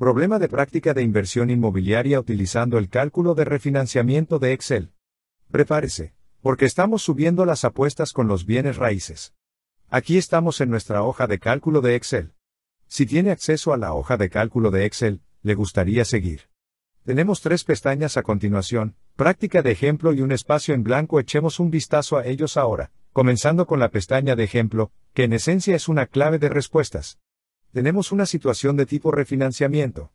Problema de práctica de inversión inmobiliaria utilizando el cálculo de refinanciamiento de Excel. Prepárese, porque estamos subiendo las apuestas con los bienes raíces. Aquí estamos en nuestra hoja de cálculo de Excel. Si tiene acceso a la hoja de cálculo de Excel, le gustaría seguir. Tenemos tres pestañas a continuación, práctica de ejemplo y un espacio en blanco. Echemos un vistazo a ellos ahora, comenzando con la pestaña de ejemplo, que en esencia es una clave de respuestas tenemos una situación de tipo refinanciamiento.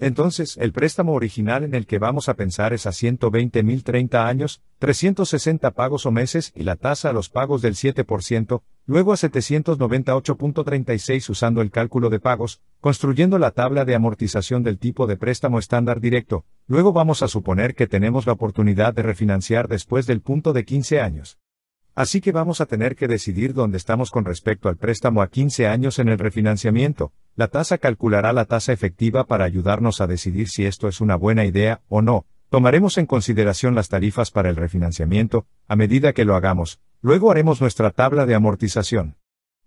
Entonces, el préstamo original en el que vamos a pensar es a 120.030 años, 360 pagos o meses y la tasa a los pagos del 7%, luego a 798.36 usando el cálculo de pagos, construyendo la tabla de amortización del tipo de préstamo estándar directo, luego vamos a suponer que tenemos la oportunidad de refinanciar después del punto de 15 años. Así que vamos a tener que decidir dónde estamos con respecto al préstamo a 15 años en el refinanciamiento. La tasa calculará la tasa efectiva para ayudarnos a decidir si esto es una buena idea o no. Tomaremos en consideración las tarifas para el refinanciamiento, a medida que lo hagamos, luego haremos nuestra tabla de amortización.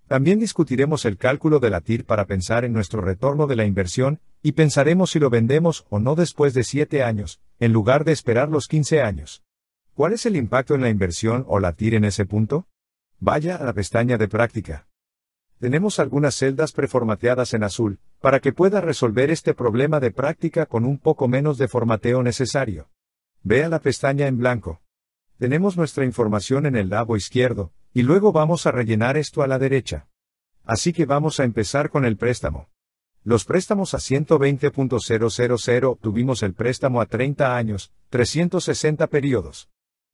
También discutiremos el cálculo de la TIR para pensar en nuestro retorno de la inversión, y pensaremos si lo vendemos o no después de 7 años, en lugar de esperar los 15 años. ¿Cuál es el impacto en la inversión o la TIR en ese punto? Vaya a la pestaña de práctica. Tenemos algunas celdas preformateadas en azul, para que pueda resolver este problema de práctica con un poco menos de formateo necesario. Vea la pestaña en blanco. Tenemos nuestra información en el lado izquierdo, y luego vamos a rellenar esto a la derecha. Así que vamos a empezar con el préstamo. Los préstamos a 120.000 tuvimos el préstamo a 30 años, 360 periodos.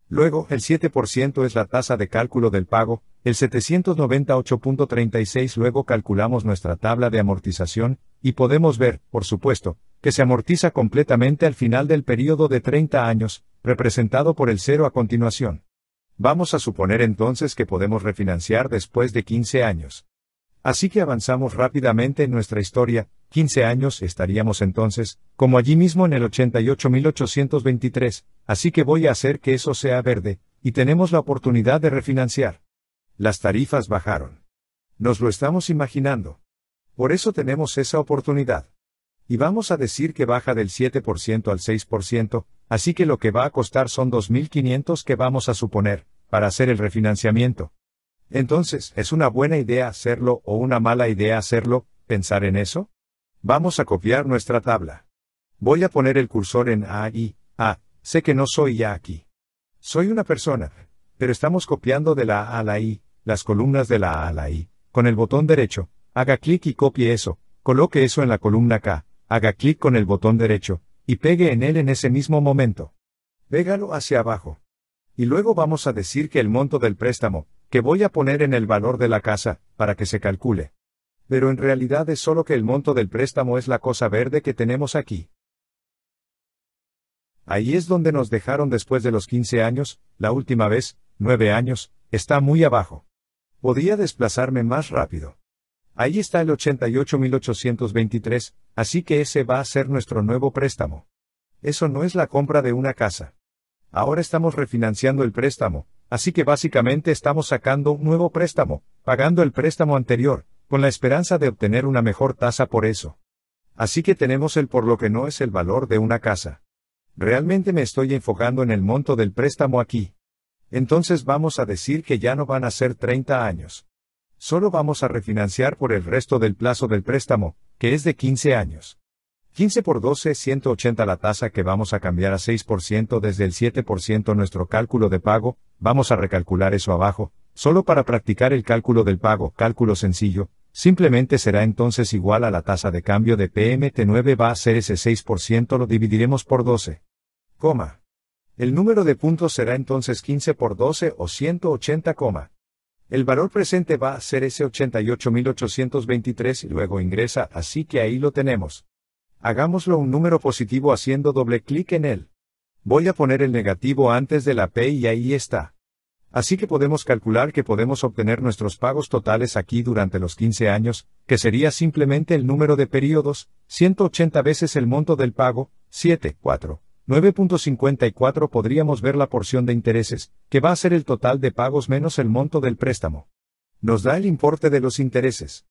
Luego, el 7% es la tasa de cálculo del pago, el 798.36 luego calculamos nuestra tabla de amortización, y podemos ver, por supuesto, que se amortiza completamente al final del periodo de 30 años, representado por el cero a continuación. Vamos a suponer entonces que podemos refinanciar después de 15 años. Así que avanzamos rápidamente en nuestra historia, 15 años estaríamos entonces, como allí mismo en el 88.823, así que voy a hacer que eso sea verde, y tenemos la oportunidad de refinanciar. Las tarifas bajaron. Nos lo estamos imaginando. Por eso tenemos esa oportunidad. Y vamos a decir que baja del 7% al 6%, así que lo que va a costar son 2.500 que vamos a suponer, para hacer el refinanciamiento. Entonces, ¿es una buena idea hacerlo o una mala idea hacerlo? ¿Pensar en eso? Vamos a copiar nuestra tabla. Voy a poner el cursor en A y A. Sé que no soy ya aquí. Soy una persona, pero estamos copiando de la A a la I, las columnas de la A a la I. Con el botón derecho, haga clic y copie eso, coloque eso en la columna K, haga clic con el botón derecho, y pegue en él en ese mismo momento. Pégalo hacia abajo. Y luego vamos a decir que el monto del préstamo, que voy a poner en el valor de la casa, para que se calcule. Pero en realidad es solo que el monto del préstamo es la cosa verde que tenemos aquí. Ahí es donde nos dejaron después de los 15 años, la última vez, 9 años, está muy abajo. Podía desplazarme más rápido. Ahí está el 88.823, así que ese va a ser nuestro nuevo préstamo. Eso no es la compra de una casa. Ahora estamos refinanciando el préstamo, Así que básicamente estamos sacando un nuevo préstamo, pagando el préstamo anterior, con la esperanza de obtener una mejor tasa por eso. Así que tenemos el por lo que no es el valor de una casa. Realmente me estoy enfocando en el monto del préstamo aquí. Entonces vamos a decir que ya no van a ser 30 años. Solo vamos a refinanciar por el resto del plazo del préstamo, que es de 15 años. 15 por 12 es 180 la tasa que vamos a cambiar a 6% desde el 7% nuestro cálculo de pago, vamos a recalcular eso abajo, solo para practicar el cálculo del pago, cálculo sencillo, simplemente será entonces igual a la tasa de cambio de PMT9 va a ser ese 6% lo dividiremos por 12. Coma. El número de puntos será entonces 15 por 12 o 180, coma. El valor presente va a ser ese 88.823 y luego ingresa, así que ahí lo tenemos. Hagámoslo un número positivo haciendo doble clic en él. Voy a poner el negativo antes de la P y ahí está. Así que podemos calcular que podemos obtener nuestros pagos totales aquí durante los 15 años, que sería simplemente el número de periodos, 180 veces el monto del pago, 7, 4. 9.54 podríamos ver la porción de intereses, que va a ser el total de pagos menos el monto del préstamo. Nos da el importe de los intereses.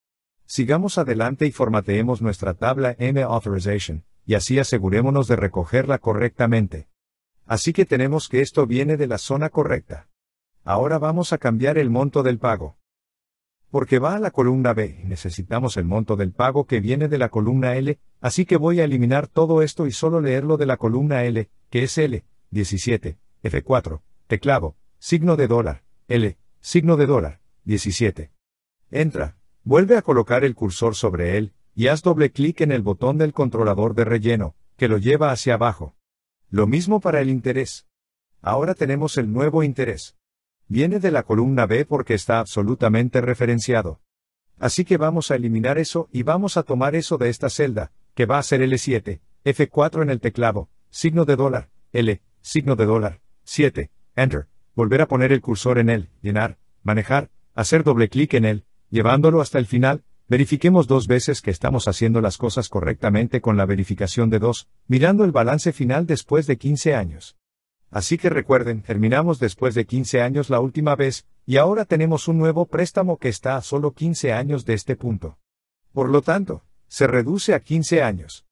Sigamos adelante y formateemos nuestra tabla M Authorization, y así asegurémonos de recogerla correctamente. Así que tenemos que esto viene de la zona correcta. Ahora vamos a cambiar el monto del pago. Porque va a la columna B, necesitamos el monto del pago que viene de la columna L, así que voy a eliminar todo esto y solo leerlo de la columna L, que es L, 17, F4, teclado, signo de dólar, L, signo de dólar, 17. Entra, Vuelve a colocar el cursor sobre él, y haz doble clic en el botón del controlador de relleno, que lo lleva hacia abajo. Lo mismo para el interés. Ahora tenemos el nuevo interés. Viene de la columna B porque está absolutamente referenciado. Así que vamos a eliminar eso y vamos a tomar eso de esta celda, que va a ser L7, F4 en el teclado, signo de dólar, L, signo de dólar, 7, Enter, volver a poner el cursor en él, llenar, manejar, hacer doble clic en él, Llevándolo hasta el final, verifiquemos dos veces que estamos haciendo las cosas correctamente con la verificación de dos, mirando el balance final después de 15 años. Así que recuerden, terminamos después de 15 años la última vez, y ahora tenemos un nuevo préstamo que está a solo 15 años de este punto. Por lo tanto, se reduce a 15 años.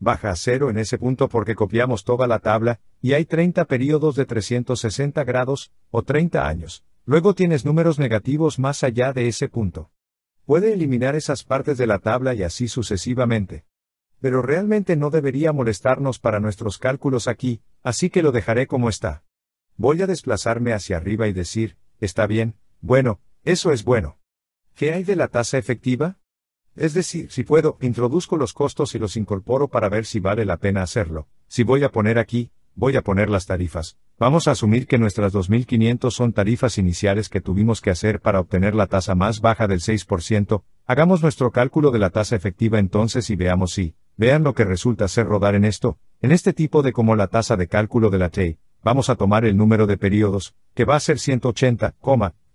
Baja a cero en ese punto porque copiamos toda la tabla, y hay 30 periodos de 360 grados, o 30 años, Luego tienes números negativos más allá de ese punto. Puede eliminar esas partes de la tabla y así sucesivamente. Pero realmente no debería molestarnos para nuestros cálculos aquí, así que lo dejaré como está. Voy a desplazarme hacia arriba y decir, está bien, bueno, eso es bueno. ¿Qué hay de la tasa efectiva? Es decir, si puedo, introduzco los costos y los incorporo para ver si vale la pena hacerlo. Si voy a poner aquí, voy a poner las tarifas, Vamos a asumir que nuestras 2.500 son tarifas iniciales que tuvimos que hacer para obtener la tasa más baja del 6%, hagamos nuestro cálculo de la tasa efectiva entonces y veamos si, vean lo que resulta ser rodar en esto, en este tipo de como la tasa de cálculo de la T, vamos a tomar el número de periodos, que va a ser 180,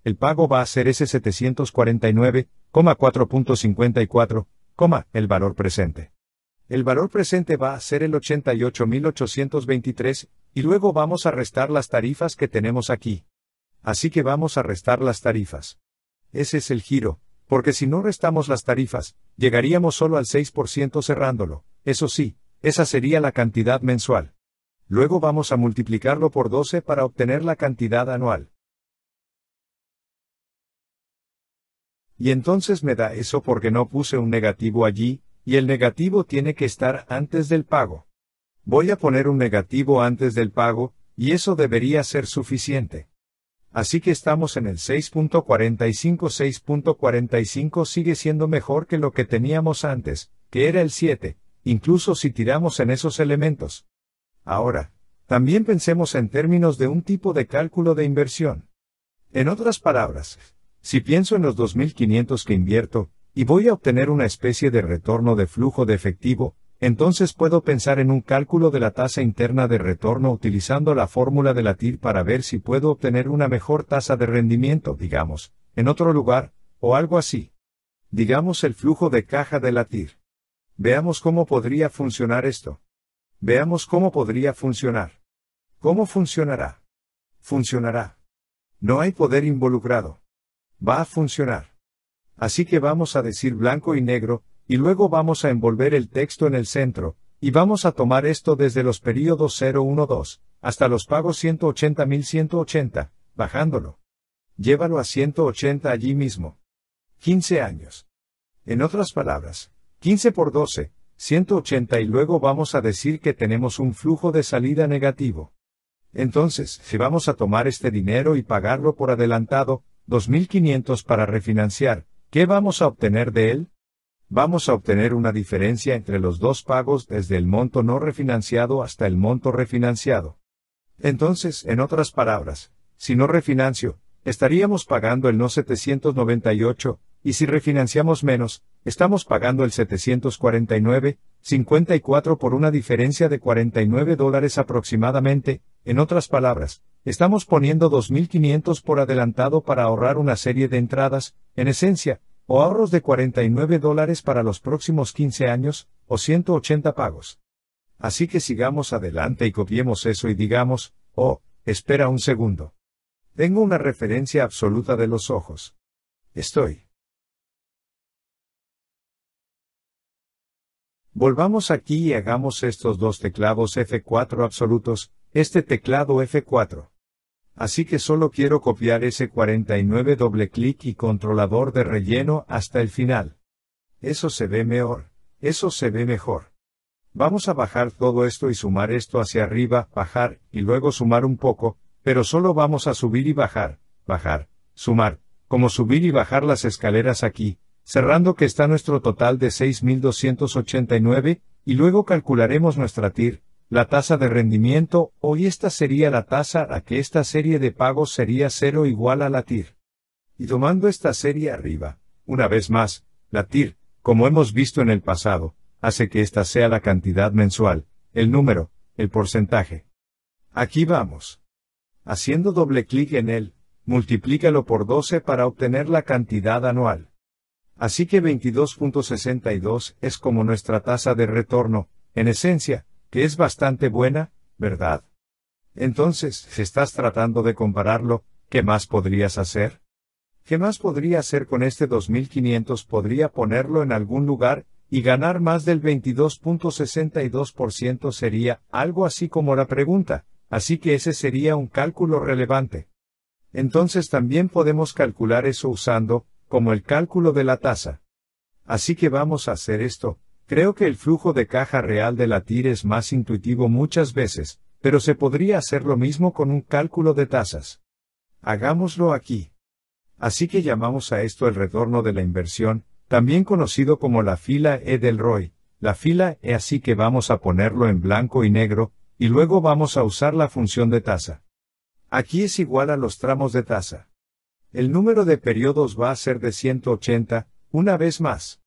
el pago va a ser ese 749,4.54, el valor presente. El valor presente va a ser el 88.823, y luego vamos a restar las tarifas que tenemos aquí. Así que vamos a restar las tarifas. Ese es el giro, porque si no restamos las tarifas, llegaríamos solo al 6% cerrándolo, eso sí, esa sería la cantidad mensual. Luego vamos a multiplicarlo por 12 para obtener la cantidad anual. Y entonces me da eso porque no puse un negativo allí, y el negativo tiene que estar antes del pago. Voy a poner un negativo antes del pago, y eso debería ser suficiente. Así que estamos en el 6.45. 6.45 sigue siendo mejor que lo que teníamos antes, que era el 7, incluso si tiramos en esos elementos. Ahora, también pensemos en términos de un tipo de cálculo de inversión. En otras palabras, si pienso en los 2.500 que invierto, y voy a obtener una especie de retorno de flujo de efectivo, entonces puedo pensar en un cálculo de la tasa interna de retorno utilizando la fórmula de la TIR para ver si puedo obtener una mejor tasa de rendimiento, digamos, en otro lugar, o algo así. Digamos el flujo de caja de la TIR. Veamos cómo podría funcionar esto. Veamos cómo podría funcionar. ¿Cómo funcionará? Funcionará. No hay poder involucrado. Va a funcionar. Así que vamos a decir blanco y negro, y luego vamos a envolver el texto en el centro, y vamos a tomar esto desde los periodos 012 hasta los pagos 180.180, bajándolo. Llévalo a 180 allí mismo. 15 años. En otras palabras, 15 por 12, 180 y luego vamos a decir que tenemos un flujo de salida negativo. Entonces, si vamos a tomar este dinero y pagarlo por adelantado, 2.500 para refinanciar, ¿qué vamos a obtener de él? vamos a obtener una diferencia entre los dos pagos desde el monto no refinanciado hasta el monto refinanciado. Entonces, en otras palabras, si no refinancio, estaríamos pagando el no 798, y si refinanciamos menos, estamos pagando el 749,54 por una diferencia de 49 dólares aproximadamente, en otras palabras, estamos poniendo 2.500 por adelantado para ahorrar una serie de entradas, en esencia, o ahorros de 49 dólares para los próximos 15 años, o 180 pagos. Así que sigamos adelante y copiemos eso y digamos, oh, espera un segundo. Tengo una referencia absoluta de los ojos. Estoy. Volvamos aquí y hagamos estos dos teclados F4 absolutos, este teclado F4. Así que solo quiero copiar ese 49 doble clic y controlador de relleno hasta el final. Eso se ve mejor. Eso se ve mejor. Vamos a bajar todo esto y sumar esto hacia arriba, bajar, y luego sumar un poco, pero solo vamos a subir y bajar, bajar, sumar, como subir y bajar las escaleras aquí, cerrando que está nuestro total de 6.289, y luego calcularemos nuestra TIR, la tasa de rendimiento, hoy esta sería la tasa a que esta serie de pagos sería cero igual a la TIR. Y tomando esta serie arriba, una vez más, la TIR, como hemos visto en el pasado, hace que esta sea la cantidad mensual, el número, el porcentaje. Aquí vamos. Haciendo doble clic en él, multiplícalo por 12 para obtener la cantidad anual. Así que 22.62 es como nuestra tasa de retorno, en esencia, que es bastante buena, ¿verdad? Entonces, si estás tratando de compararlo, ¿qué más podrías hacer? ¿Qué más podría hacer con este 2500? Podría ponerlo en algún lugar, y ganar más del 22.62% sería algo así como la pregunta, así que ese sería un cálculo relevante. Entonces también podemos calcular eso usando, como el cálculo de la tasa. Así que vamos a hacer esto, Creo que el flujo de caja real de la TIR es más intuitivo muchas veces, pero se podría hacer lo mismo con un cálculo de tasas. Hagámoslo aquí. Así que llamamos a esto el retorno de la inversión, también conocido como la fila E del ROI, la fila E así que vamos a ponerlo en blanco y negro, y luego vamos a usar la función de tasa. Aquí es igual a los tramos de tasa. El número de periodos va a ser de 180, una vez más.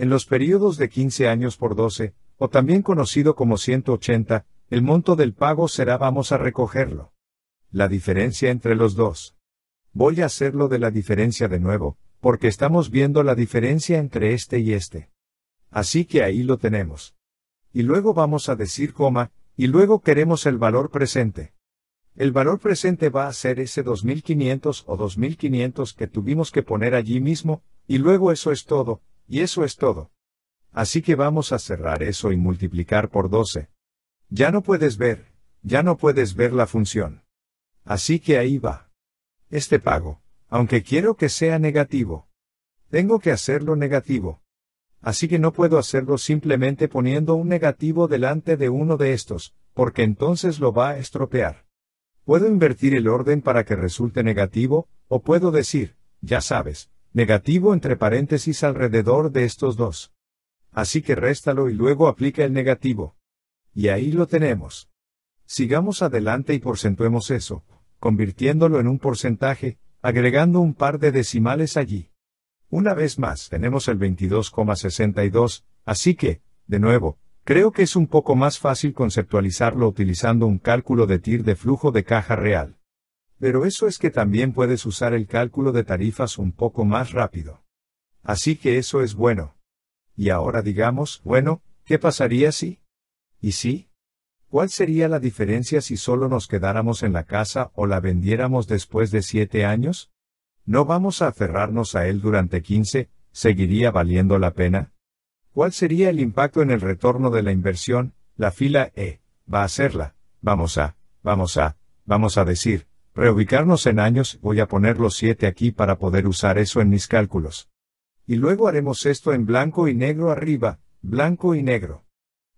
En los periodos de 15 años por 12, o también conocido como 180, el monto del pago será vamos a recogerlo. La diferencia entre los dos. Voy a hacerlo de la diferencia de nuevo, porque estamos viendo la diferencia entre este y este. Así que ahí lo tenemos. Y luego vamos a decir coma, y luego queremos el valor presente. El valor presente va a ser ese 2500 o 2500 que tuvimos que poner allí mismo, y luego eso es todo, y eso es todo. Así que vamos a cerrar eso y multiplicar por 12. Ya no puedes ver, ya no puedes ver la función. Así que ahí va. Este pago, aunque quiero que sea negativo. Tengo que hacerlo negativo. Así que no puedo hacerlo simplemente poniendo un negativo delante de uno de estos, porque entonces lo va a estropear. Puedo invertir el orden para que resulte negativo, o puedo decir, ya sabes, negativo entre paréntesis alrededor de estos dos. Así que réstalo y luego aplica el negativo. Y ahí lo tenemos. Sigamos adelante y porcentuemos eso, convirtiéndolo en un porcentaje, agregando un par de decimales allí. Una vez más, tenemos el 22,62, así que, de nuevo, creo que es un poco más fácil conceptualizarlo utilizando un cálculo de TIR de flujo de caja real. Pero eso es que también puedes usar el cálculo de tarifas un poco más rápido. Así que eso es bueno. Y ahora digamos, bueno, ¿qué pasaría si? ¿Y si? ¿Cuál sería la diferencia si solo nos quedáramos en la casa o la vendiéramos después de siete años? ¿No vamos a aferrarnos a él durante 15? ¿Seguiría valiendo la pena? ¿Cuál sería el impacto en el retorno de la inversión? La fila E va a hacerla. Vamos a, vamos a, vamos a decir, reubicarnos en años, voy a poner los 7 aquí para poder usar eso en mis cálculos. Y luego haremos esto en blanco y negro arriba, blanco y negro.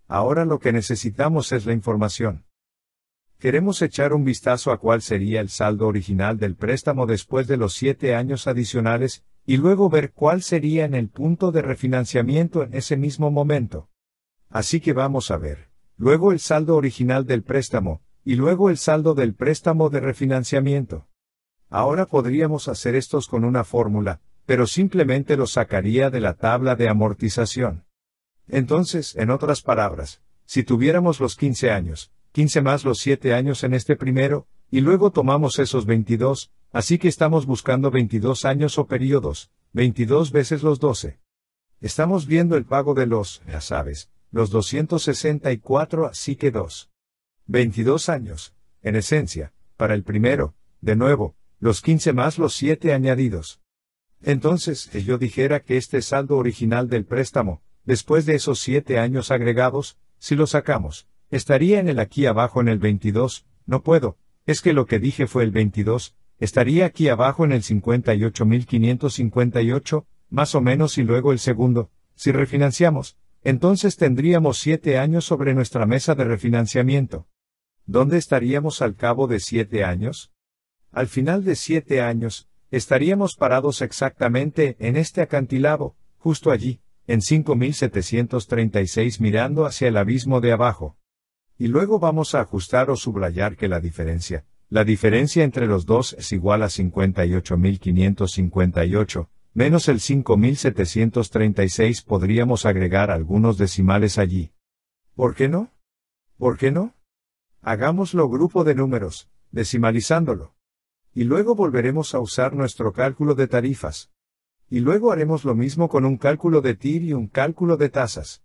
Ahora lo que necesitamos es la información. Queremos echar un vistazo a cuál sería el saldo original del préstamo después de los 7 años adicionales, y luego ver cuál sería en el punto de refinanciamiento en ese mismo momento. Así que vamos a ver. Luego el saldo original del préstamo, y luego el saldo del préstamo de refinanciamiento. Ahora podríamos hacer estos con una fórmula, pero simplemente los sacaría de la tabla de amortización. Entonces, en otras palabras, si tuviéramos los 15 años, 15 más los 7 años en este primero, y luego tomamos esos 22, así que estamos buscando 22 años o periodos, 22 veces los 12. Estamos viendo el pago de los, ya sabes, los 264, así que 2. 22 años, en esencia, para el primero, de nuevo, los 15 más los 7 añadidos. Entonces, si yo dijera que este saldo original del préstamo, después de esos 7 años agregados, si lo sacamos, estaría en el aquí abajo en el 22, no puedo, es que lo que dije fue el 22, estaría aquí abajo en el 58.558, más o menos y luego el segundo, si refinanciamos, entonces tendríamos 7 años sobre nuestra mesa de refinanciamiento. ¿Dónde estaríamos al cabo de siete años? Al final de siete años, estaríamos parados exactamente en este acantilado, justo allí, en 5736 mirando hacia el abismo de abajo. Y luego vamos a ajustar o subrayar que la diferencia, la diferencia entre los dos es igual a 58558, menos el 5736 podríamos agregar algunos decimales allí. ¿Por qué no? ¿Por qué no? Hagámoslo grupo de números, decimalizándolo. Y luego volveremos a usar nuestro cálculo de tarifas. Y luego haremos lo mismo con un cálculo de TIR y un cálculo de tasas.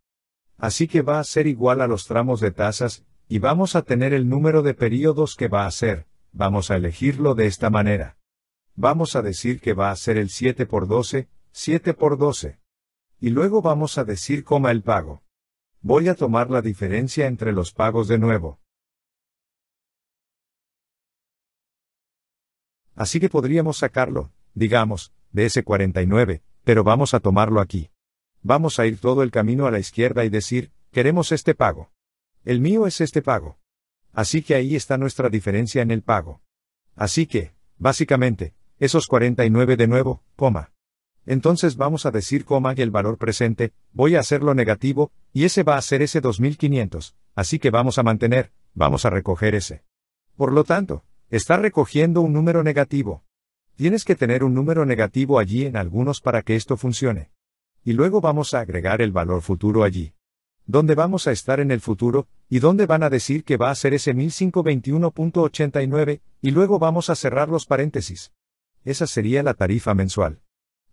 Así que va a ser igual a los tramos de tasas, y vamos a tener el número de periodos que va a ser, vamos a elegirlo de esta manera. Vamos a decir que va a ser el 7 por 12, 7 por 12. Y luego vamos a decir coma el pago. Voy a tomar la diferencia entre los pagos de nuevo. Así que podríamos sacarlo, digamos, de ese 49, pero vamos a tomarlo aquí. Vamos a ir todo el camino a la izquierda y decir, queremos este pago. El mío es este pago. Así que ahí está nuestra diferencia en el pago. Así que, básicamente, esos 49 de nuevo, coma. Entonces vamos a decir coma y el valor presente, voy a hacerlo negativo, y ese va a ser ese 2500, así que vamos a mantener, vamos a recoger ese. Por lo tanto, Está recogiendo un número negativo. Tienes que tener un número negativo allí en algunos para que esto funcione. Y luego vamos a agregar el valor futuro allí. ¿Dónde vamos a estar en el futuro? ¿Y dónde van a decir que va a ser ese 1521.89? Y luego vamos a cerrar los paréntesis. Esa sería la tarifa mensual.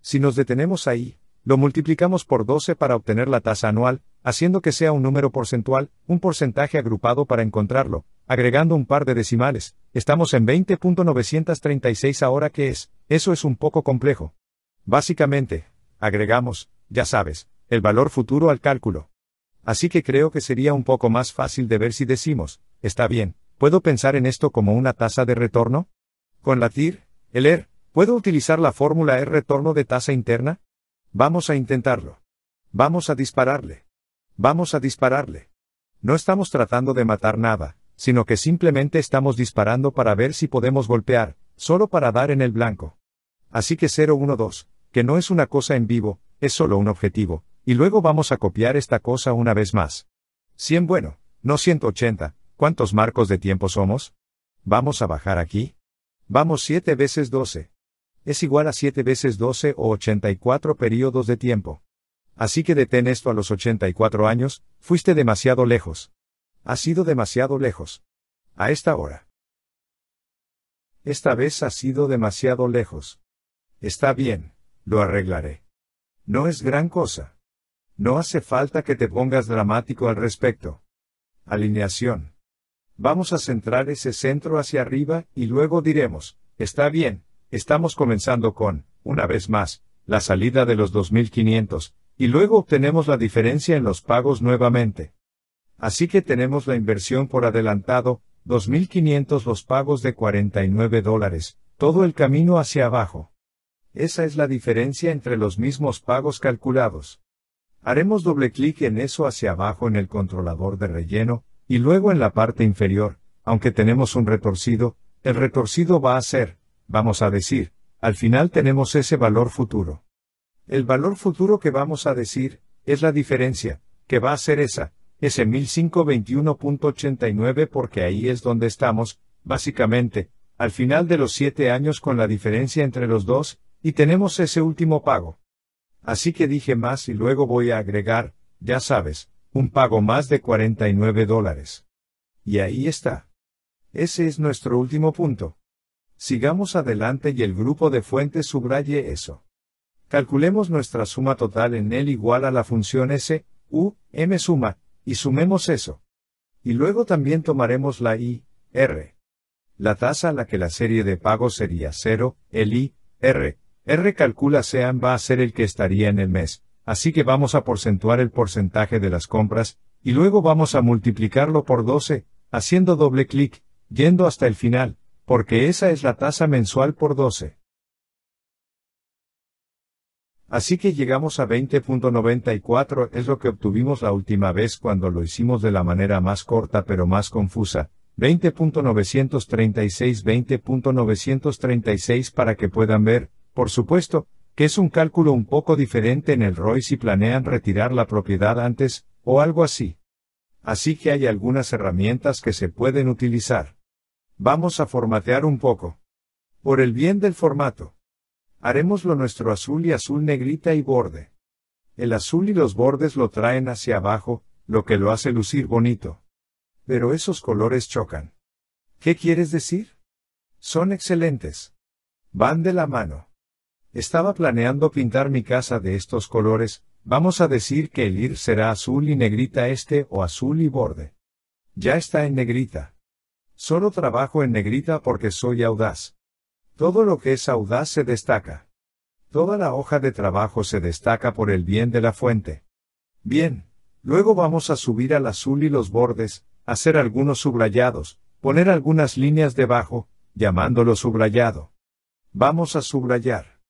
Si nos detenemos ahí, lo multiplicamos por 12 para obtener la tasa anual, haciendo que sea un número porcentual, un porcentaje agrupado para encontrarlo, Agregando un par de decimales, estamos en 20.936 ahora que es, eso es un poco complejo. Básicamente, agregamos, ya sabes, el valor futuro al cálculo. Así que creo que sería un poco más fácil de ver si decimos, está bien, ¿puedo pensar en esto como una tasa de retorno? Con la TIR, el ER, ¿puedo utilizar la fórmula ER retorno de tasa interna? Vamos a intentarlo. Vamos a dispararle. Vamos a dispararle. No estamos tratando de matar nada, sino que simplemente estamos disparando para ver si podemos golpear, solo para dar en el blanco. Así que 012, que no es una cosa en vivo, es solo un objetivo, y luego vamos a copiar esta cosa una vez más. 100 bueno, no 180, ¿cuántos marcos de tiempo somos? Vamos a bajar aquí. Vamos 7 veces 12. Es igual a 7 veces 12 o 84 periodos de tiempo. Así que detén esto a los 84 años, fuiste demasiado lejos. Ha sido demasiado lejos. A esta hora. Esta vez ha sido demasiado lejos. Está bien, lo arreglaré. No es gran cosa. No hace falta que te pongas dramático al respecto. Alineación. Vamos a centrar ese centro hacia arriba y luego diremos, está bien, estamos comenzando con, una vez más, la salida de los 2500, y luego obtenemos la diferencia en los pagos nuevamente. Así que tenemos la inversión por adelantado, 2.500 los pagos de 49 dólares, todo el camino hacia abajo. Esa es la diferencia entre los mismos pagos calculados. Haremos doble clic en eso hacia abajo en el controlador de relleno, y luego en la parte inferior, aunque tenemos un retorcido, el retorcido va a ser, vamos a decir, al final tenemos ese valor futuro. El valor futuro que vamos a decir, es la diferencia, que va a ser esa, s 1521.89 porque ahí es donde estamos, básicamente, al final de los siete años con la diferencia entre los dos, y tenemos ese último pago. Así que dije más y luego voy a agregar, ya sabes, un pago más de 49 dólares. Y ahí está. Ese es nuestro último punto. Sigamos adelante y el grupo de fuentes subraye eso. Calculemos nuestra suma total en L igual a la función S, U, M suma, y sumemos eso. Y luego también tomaremos la I, R. La tasa a la que la serie de pagos sería 0, el I, R. R calcula sean va a ser el que estaría en el mes, así que vamos a porcentuar el porcentaje de las compras, y luego vamos a multiplicarlo por 12, haciendo doble clic, yendo hasta el final, porque esa es la tasa mensual por 12. Así que llegamos a 20.94 es lo que obtuvimos la última vez cuando lo hicimos de la manera más corta pero más confusa. 20.936 20.936 para que puedan ver, por supuesto, que es un cálculo un poco diferente en el ROI si planean retirar la propiedad antes, o algo así. Así que hay algunas herramientas que se pueden utilizar. Vamos a formatear un poco. Por el bien del formato lo nuestro azul y azul negrita y borde. El azul y los bordes lo traen hacia abajo, lo que lo hace lucir bonito. Pero esos colores chocan. ¿Qué quieres decir? Son excelentes. Van de la mano. Estaba planeando pintar mi casa de estos colores, vamos a decir que el ir será azul y negrita este o azul y borde. Ya está en negrita. Solo trabajo en negrita porque soy audaz. Todo lo que es audaz se destaca. Toda la hoja de trabajo se destaca por el bien de la fuente. Bien, luego vamos a subir al azul y los bordes, hacer algunos subrayados, poner algunas líneas debajo, llamándolo subrayado. Vamos a subrayar.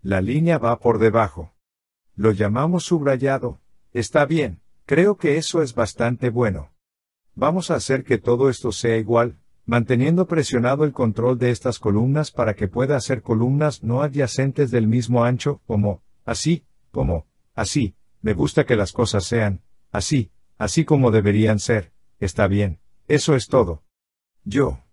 La línea va por debajo. Lo llamamos subrayado, está bien, creo que eso es bastante bueno. Vamos a hacer que todo esto sea igual, manteniendo presionado el control de estas columnas para que pueda hacer columnas no adyacentes del mismo ancho, como, así, como, así, me gusta que las cosas sean, así, así como deberían ser, está bien, eso es todo. Yo.